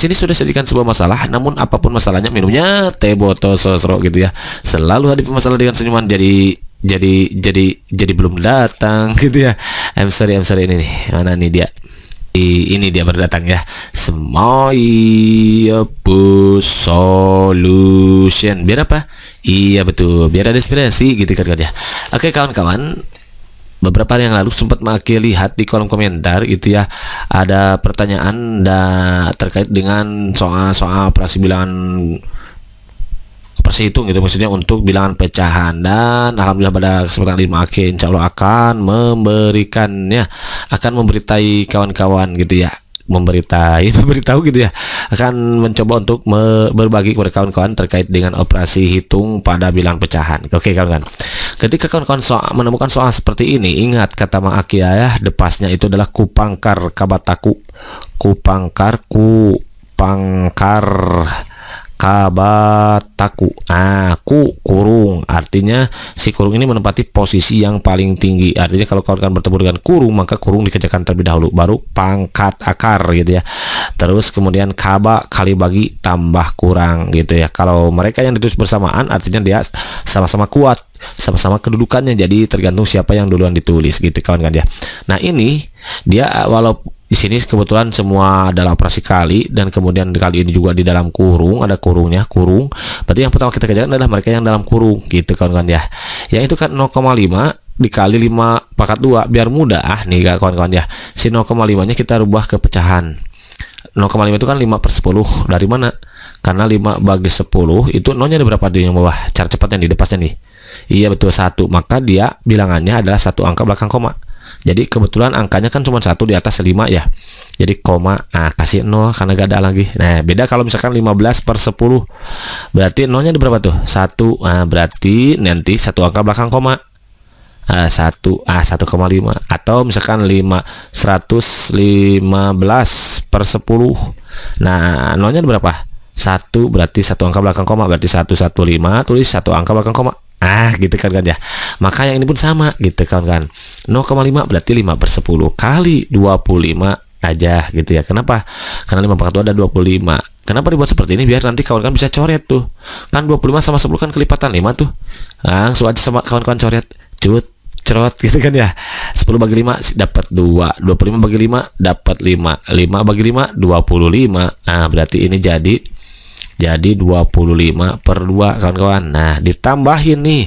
sini sudah sediakan sebuah masalah, namun apapun masalahnya minumnya teh botol sosro gitu ya. Selalu hadir masalah dengan senyuman jadi jadi jadi jadi belum datang gitu ya. I'm sorry, I'm sorry ini nih. Mana nih dia? ini dia berdatang ya Smoyapu Solution Biar apa? Iya betul Biar ada inspirasi gitu kan, kan ya Oke kawan-kawan beberapa hari yang lalu sempat Maki lihat di kolom komentar itu ya ada pertanyaan da, terkait dengan soal-soal operasi bilangan operasi hitung gitu maksudnya untuk bilangan pecahan dan alhamdulillah pada kesempatan ini Maki insya Allah akan memberikannya akan memberitai kawan-kawan gitu ya memberitahu memberitahu gitu ya akan mencoba untuk berbagi kepada kawan-kawan terkait dengan operasi hitung pada bilang pecahan oke kawan-kawan ketika kawan-kawan so menemukan soal seperti ini ingat kata ya depasnya itu adalah kupangkar kabataku kupangkar kupangkar kabataku aku kurung artinya si kurung ini menempati posisi yang paling tinggi artinya kalau kau akan bertemu dengan kurung maka kurung dikerjakan terlebih dahulu baru pangkat akar gitu ya terus kemudian kaba kali bagi tambah kurang gitu ya kalau mereka yang ditulis bersamaan artinya dia sama-sama kuat sama-sama kedudukannya jadi tergantung siapa yang duluan ditulis gitu kawan kan ya nah ini dia walau di sini kebetulan semua adalah operasi kali dan kemudian kali ini juga di dalam kurung ada kurungnya kurung. Berarti yang pertama kita kerjakan adalah mereka yang dalam kurung gitu kawan-kawan ya. Yang itu kan 0,5 dikali 5 pangkat 2 biar mudah ah nih kawan-kawan ya si 0,5 nya kita rubah ke pecahan 0,5 itu kan 5 per 10 dari mana? karena 5 bagi 10 itu nolnya ada berapa di yang bawah cara cepatnya di depannya nih iya betul satu maka dia bilangannya adalah satu angka belakang koma jadi kebetulan angkanya kan cuma satu di atas 5 ya jadi koma ah kasih 0 karena gak ada lagi nah beda kalau misalkan 15 per 10 berarti nolnya di berapa tuh satu nah, berarti nanti satu angka belakang koma Uh, 1 ah 1,5 ah, atau misalkan 5 115 per 10 nah nolnya berapa satu berarti satu angka belakang koma berarti 115 tulis satu angka belakang koma ah gitu kan kan ya maka yang ini pun sama gitu kan kan 0,5 berarti 5 per 10 kali 25 aja gitu ya kenapa karena 5 pangkat 2 ada 25 kenapa dibuat seperti ini biar nanti kawan-kawan bisa coret tuh kan 25 sama 10 kan kelipatan 5 tuh langsung aja sama kawan-kawan coret cut cerot gitu kan ya 10 bagi 5 dapat 2 25 bagi 5 dapat 5 5 bagi 5 25 nah berarti ini jadi jadi 25 per 2 kawan-kawan nah ditambahin nih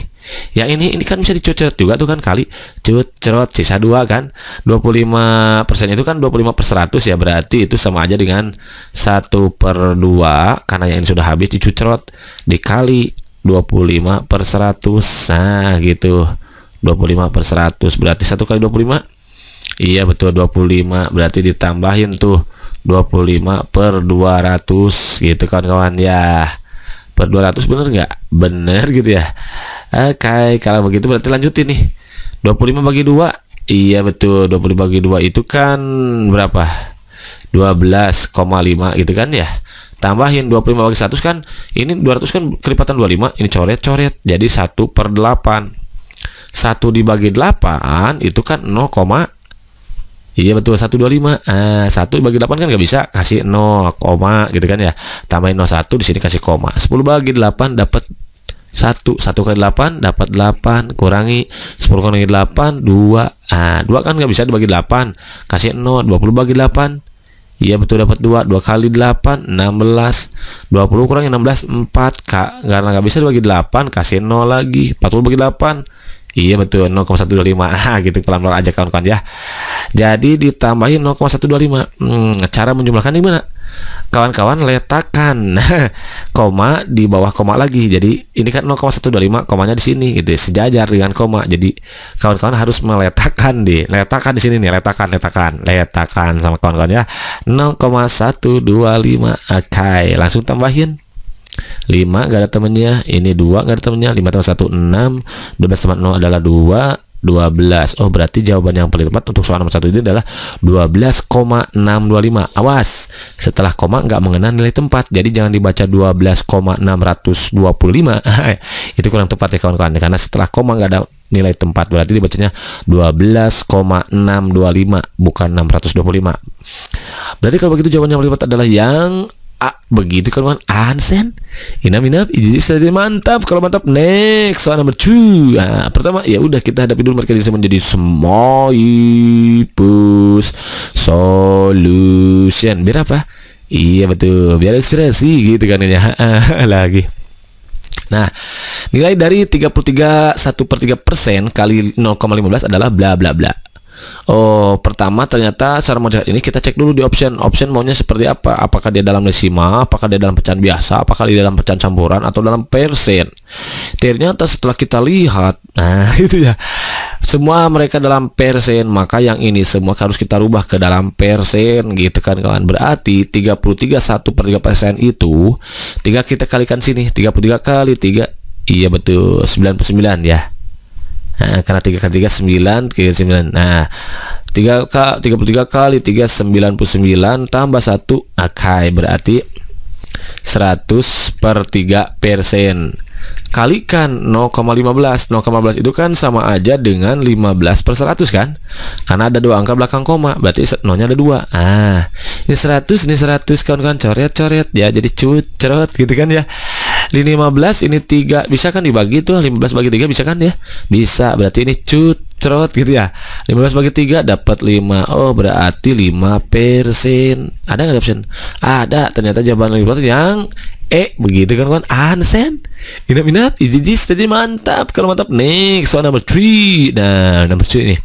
yang ini ini kan bisa dicucet juga tuh kan kali cucet sisa dua kan 25% itu kan 25 per 100 ya berarti itu sama aja dengan 1 per 2 karena yang ini sudah habis dicucet dikali 25 per 100 nah gitu 25 per 100 berarti 1 kali 25 iya betul 25 berarti ditambahin tuh 25 per 200 gitu kawan-kawan ya per 200 bener nggak bener gitu ya oke okay, kalau begitu berarti lanjutin nih 25 bagi 2 iya betul 25 bagi 2 itu kan berapa 12,5 gitu kan ya tambahin 25 bagi 100 kan ini 200 kan kelipatan 25 ini coret-coret jadi 1 per 8 1 dibagi 8 itu kan 0,5 Iya betul 125. Ah, 1 bagi 8 kan nggak bisa kasih 0 koma gitu kan ya. Tambahin 01 di sini kasih koma. 10 bagi 8 dapat 1 1 kali 8 dapat 8 kurangi 10 kurangi 8 2 ah 2 kan nggak bisa dibagi 8 kasih 0 20 bagi 8 iya betul dapat 2 2 kali 8 16 20 kurangi 16 4 Kak karena nggak bisa dibagi 8 kasih 0 lagi 40 bagi 8 Iya betul 0,125 ah, gitu pelan-pelan aja kawan-kawan ya Jadi ditambahin 0,125 hmm, Cara menjumlahkan gimana? Kawan-kawan letakkan koma di bawah koma lagi Jadi ini kan 0,125 komanya di sini gitu ya. Sejajar dengan koma Jadi kawan-kawan harus meletakkan di Letakkan di sini nih Letakkan, letakkan Letakkan sama kawan-kawan ya 0,125 Oke okay, langsung tambahin 5 gak ada temennya ini 2 gak ada temennya 5 tambah 1 6 12 tambah 0 adalah 2 12 oh berarti jawaban yang paling tepat untuk soal nomor 1 ini adalah 12,625 awas setelah koma nggak mengenal nilai tempat jadi jangan dibaca 12,625 itu kurang tepat ya kawan-kawan karena setelah koma nggak ada nilai tempat berarti dibacanya 12,625 bukan 625 berarti kalau begitu jawaban yang paling tepat adalah yang A begitu kalau bukan Ansen inap inap jadi saja mantap kalau mantap next soal nomor dua nah, pertama ya udah kita hadapi dulu mereka bisa menjadi semoipus solution berapa iya betul biar inspirasi gitu kan ya ah, lagi Nah, nilai dari 33 1 per 3 persen kali 0,15 adalah bla bla bla. Oh, pertama ternyata cara melihat ini kita cek dulu di option. Option maunya seperti apa? Apakah dia dalam desima, apakah dia dalam pecahan biasa, apakah dia dalam pecahan campuran atau dalam persen. Ternyata setelah kita lihat, nah itu ya. Semua mereka dalam persen, maka yang ini semua harus kita rubah ke dalam persen gitu kan kawan. Berarti 33 1 per 3 persen itu 3 kita kalikan sini, 33 kali 3 Iya betul 99 ya Nah, karena 3 kali 3 9 3 kali 9. Nah, 3 k 33 kali 3 99 tambah 1 akai berarti 100 per 3 persen kalikan 0,15 0,15 itu kan sama aja dengan 15 per 100 kan karena ada dua angka belakang koma berarti nolnya ada dua ah ini 100 ini 100 kawan-kawan coret coret ya jadi cut gitu kan ya di 15 ini 3 bisa kan dibagi tuh 15 bagi 3 bisa kan ya? Bisa. Berarti ini cucrot gitu ya. 15 bagi 3 dapat 5. Oh, berarti 5 persen. Ada nggak option? Ada. Ternyata jawaban 15 yang E begitu kan kawan Ansen Inap inap Ijijis tadi mantap Kalau mantap next Soal number 3 Nah number 3 ini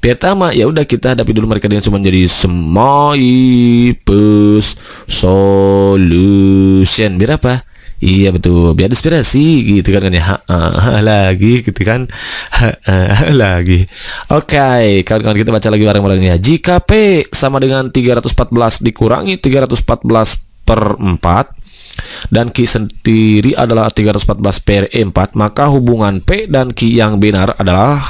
Pertama ya udah kita hadapi dulu mereka dengan cuma jadi Smoipus Solution Berapa? Iya betul, biar inspirasi gitu kan, kan ya. Ha, ha, lagi gitu kan. Ha, ha, lagi. Oke, okay, kawan-kawan kita baca lagi bareng-barengnya. Jika P sama dengan 314 dikurangi 314 per 4 dan Q sendiri adalah 314 per 4 maka hubungan P dan Q yang benar adalah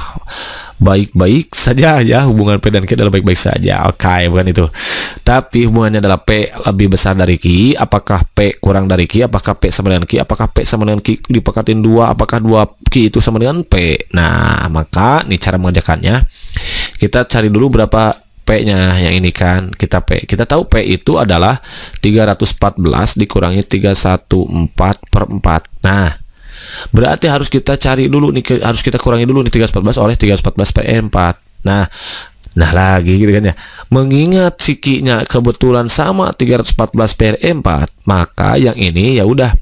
baik-baik saja ya hubungan P dan Q adalah baik-baik saja oke okay, bukan itu tapi hubungannya adalah P lebih besar dari Q apakah P kurang dari Q apakah P sama dengan Q apakah P sama dengan Q dipekatin dua apakah dua Q itu sama dengan P nah maka nih cara mengajakannya kita cari dulu berapa P-nya yang ini kan kita P kita tahu P itu adalah 314 dikurangi 314 per 4 nah berarti harus kita cari dulu nih harus kita kurangi dulu nih 314 oleh 314 P4 nah Nah lagi gitu kan ya. Mengingat sikinya kebetulan sama 314 P 4 maka yang ini ya udah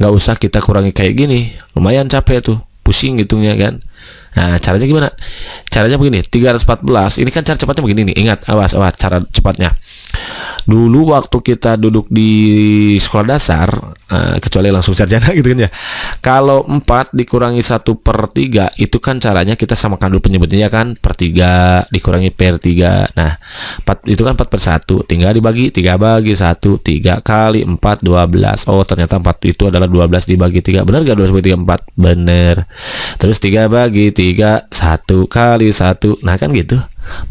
nggak usah kita kurangi kayak gini. Lumayan capek tuh pusing gitu ngitungnya kan nah caranya gimana caranya begini 314 ini kan cara cepatnya begini nih ingat awas awas cara cepatnya dulu waktu kita duduk di sekolah dasar uh, kecuali langsung sarjana gitu kan ya kalau 4 dikurangi 1 per 3 itu kan caranya kita samakan dulu penyebutnya ya kan per 3 dikurangi per 3 nah 4, itu kan 4 per 1 tinggal dibagi 3 bagi 1 3 kali 4 12 oh ternyata 4 itu adalah 12 dibagi 3 benar gak 12 bagi 3 4 bener terus 3 bagi 3 1 kali 1 nah kan gitu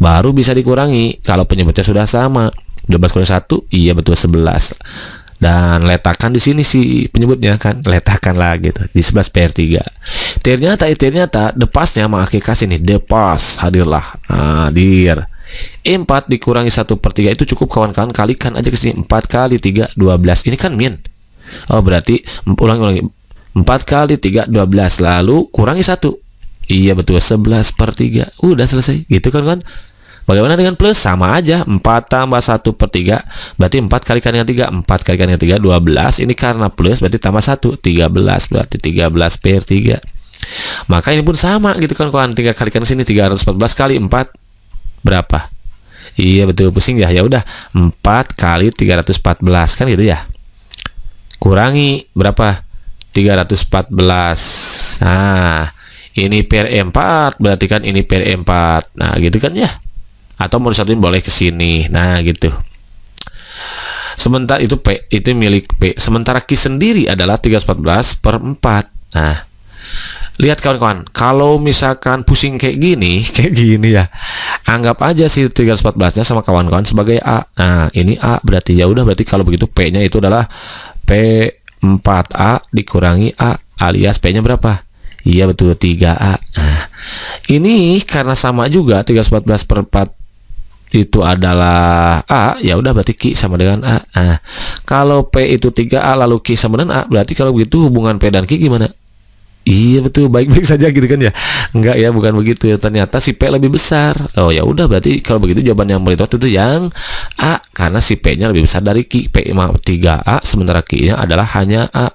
baru bisa dikurangi kalau penyebutnya sudah sama 12 kurang 1 iya betul 11 dan letakkan di sini si penyebutnya kan letakkan letakkanlah gitu di 11 PR 3 ternyata eh, ternyata the depasnya mengakikas ini depas hadirlah nah, hadir 4 dikurangi 1 per 3 itu cukup kawan-kawan kalikan aja ke sini 4 kali 3 12 ini kan min oh berarti ulangi-ulangi 4 kali 3 12 lalu kurangi 1 iya betul 11 per 3 udah selesai gitu kan kan Bagaimana dengan plus? Sama aja, 4 tambah 1 per 3, berarti 4 kali kalikan dengan 3, 4 kali kalikan dengan 3, 12, ini karena plus, berarti tambah 1, 13, berarti 13 per 3. Maka ini pun sama gitu kan, kawan 3 kali kalikan sini, 314 kali 4, berapa? Iya betul, pusing ya, ya udah 4 kali 314, kan gitu ya. Kurangi, berapa? 314. Nah, ini per 4 berarti kan ini per 4 nah gitu kan ya atau mau disatuin boleh ke sini nah gitu sementara itu P itu milik P sementara Q sendiri adalah 314 per 4 nah lihat kawan-kawan kalau misalkan pusing kayak gini kayak gini ya anggap aja si 314 nya sama kawan-kawan sebagai A nah ini A berarti ya udah berarti kalau begitu P nya itu adalah P 4A dikurangi A alias P nya berapa Iya betul 3A nah, Ini karena sama juga 314 per 4 itu adalah A, ya udah berarti Q sama dengan A. Nah, kalau P itu 3A lalu Q sama dengan A, berarti kalau begitu hubungan P dan Q gimana? Iya betul, baik-baik saja gitu kan ya. Enggak ya, bukan begitu. ya. Ternyata si P lebih besar. Oh ya udah berarti kalau begitu jawaban yang berikut itu yang A karena si P-nya lebih besar dari Q. P 3A sementara Q-nya adalah hanya A.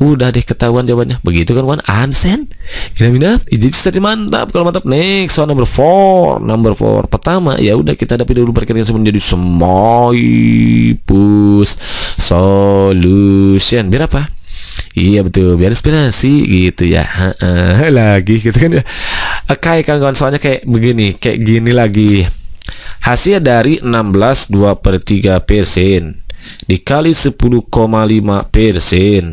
Udah deh ketahuan jawabannya. Begitu kan kawan? Ansen. Kira-kira jadi tadi mantap. Kalau mantap next soal number four Number four pertama ya udah kita hadapi dulu perkiraan sebelum jadi Pus solution. Biar apa? Iya betul, biar inspirasi gitu ya. Ha -ha, lagi gitu kan ya. Kayak kawan-kawan soalnya kayak begini, kayak gini lagi. Hasil dari 16 2 per 3 persen dikali 10,5 persen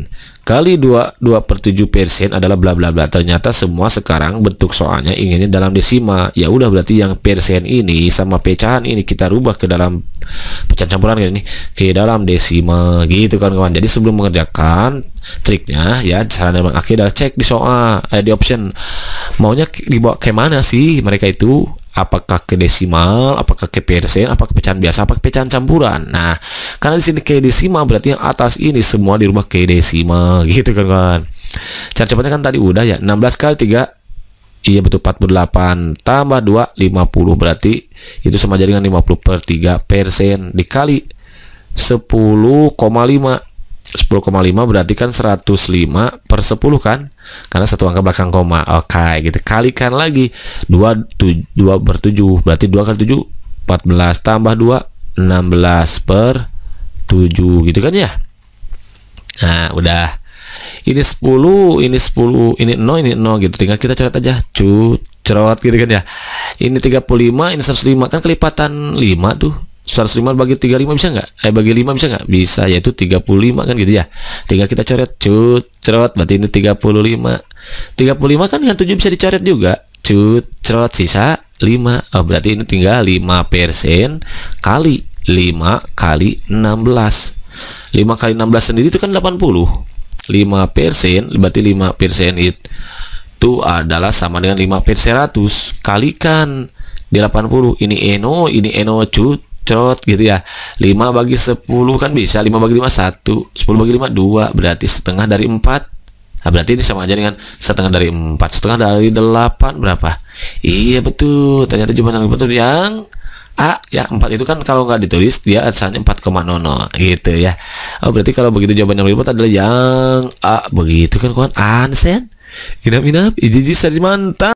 kali 2 2 per 7 persen adalah bla bla bla ternyata semua sekarang bentuk soalnya inginnya dalam desima ya udah berarti yang persen ini sama pecahan ini kita rubah ke dalam pecahan campuran ini ke dalam desima gitu kan kawan jadi sebelum mengerjakan triknya ya saran memang akhirnya adalah cek di soal eh, di option maunya dibawa ke mana sih mereka itu apakah ke desimal, apakah ke persen, apakah pecahan biasa, apakah pecahan campuran. Nah, karena di sini ke desimal berarti yang atas ini semua di rumah ke desimal gitu kan kan. Cara cepatnya kan tadi udah ya 16 kali 3 Iya betul 48 tambah 2 50 berarti itu sama dengan 50 per 3 persen dikali 10,5 10,5 berarti kan 105 per 10 kan? Karena satu angka belakang koma. Oke, okay, gitu. Kalikan lagi 2 7, 2 per 7 berarti 2 kali 7 14 tambah 2 16 per 7 gitu kan ya? Nah, udah. Ini 10, ini 10, ini 0, ini 0 gitu. Tinggal kita coret aja. Cut cerot gitu kan ya. Ini 35, ini 105 kan kelipatan 5 tuh. 105 bagi 35 bisa nggak? Eh bagi 5 bisa nggak? Bisa yaitu 35 kan gitu ya. Tinggal kita coret cut cerot berarti ini 35. 35 kan yang 7 bisa dicoret juga. Cut cerot sisa 5. Oh berarti ini tinggal 5% kali 5 kali 16. 5 kali 16 sendiri itu kan 80. 5 persen berarti 5 persen itu adalah sama dengan 5 per 100 kalikan di 80 ini eno ini eno cut dicot gitu ya 5 bagi 10 kan bisa 5 bagi 5 1 10 bagi 5 2 berarti setengah dari 4 nah, berarti ini sama aja dengan setengah dari 4 setengah dari 8 berapa iya betul ternyata jawaban yang betul yang A ya 4 itu kan kalau nggak ditulis dia asalnya 4,00 gitu ya oh berarti kalau begitu jawaban yang berikut adalah yang A begitu kan kawan ansen inap inap ijiji seri mantap